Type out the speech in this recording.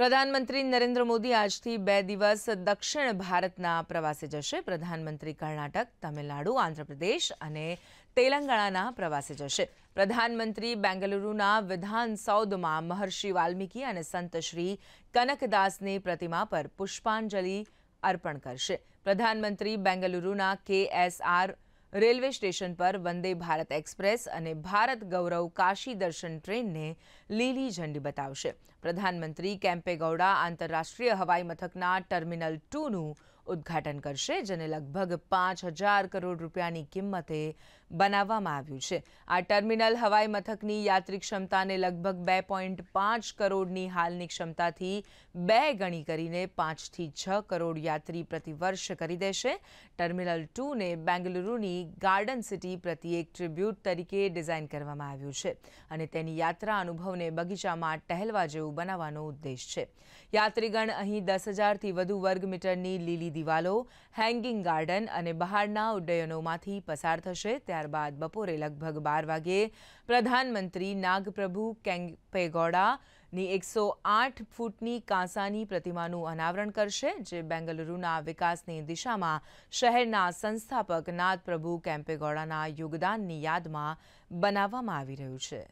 પ્રધાનમંત્રી નરેન્દ્ર મોદી આજથી બે દિવસ દક્ષિણ ભારતના પ્રવાસે જશે પ્રધાનમંત્રી કર્ણાટક તમિલનાડુ આંધ્રપ્રદેશ અને તેલંગાણાના પ્રવાસે જશે પ્રધાનમંત્રી બેંગલુરુના વિધાન સૌદમાં મહર્ષિ વાલ્મીકી અને સંત શ્રી કનકદાસની પ્રતિમા પર પુષ્પાંજલિ અર્પણ કરશે પ્રધાનમંત્રી બેંગલુરુના કેએસઆર એસ રેલવે સ્ટેશન પર વંદે ભારત એક્સપ્રેસ અને ભારત ગૌરવ કાશી દર્શન ટ્રેનને લીલી ઝંડી બતાવશે પ્રધાનમંત્રી કેમ્પેગૌડા આંતરરાષ્ટ્રીય હવાઈ મથકના ટર્મિનલ ટુનું ઉદ્ઘાટન કરશે જેને લગભગ 5000 કરોડ રૂપિયાની કિંમતે બનાવવામાં આવ્યું છે આ ટર્મિનલ હવઈ મથકની યાત્રી ક્ષમતાને લગભગ 2.5 કરોડની હાલની ક્ષમતાથી બે ગણી કરીને 5 થી 6 કરોડ યાત્રી પ્રતિ વર્ષ કરી દેશે ટર્મિનલ 2 ને બેંગલુરુની ગાર્ડન સિટી પ્રતિ એક ટ્રીબ્યુટ તરીકે ડિઝાઇન કરવામાં આવ્યું છે અને તેની યાત્રા અનુભવને બગીચામાં टहलવા જેવું બનાવવાનો ઉદ્દેશ છે યાત્રીગણ અહીં 10000 થી વધુ વર્ગમીટરની લીલી વિવાલો હેંગિંગ ગાર્ડન અને બહારના ઉદ્યોગોમાંથી પસાર થશે ત્યારબાદ બપોરે લગભગ 12 વાગે પ્રધાનમંત્રી નાગપ્રભુ કેમ્પેગોડા ની 108 ફૂટની કાંસાની પ્રતિમાનું अनावरण કરશે જે બેંગલુરુના વિકાસની દિશામાં શહેરના સંસ્થાપક નાથપ્રભુ કેમ્પેગોડાના યોગદાનની યાદમાં બનાવવામાં આવી રહ્યું છે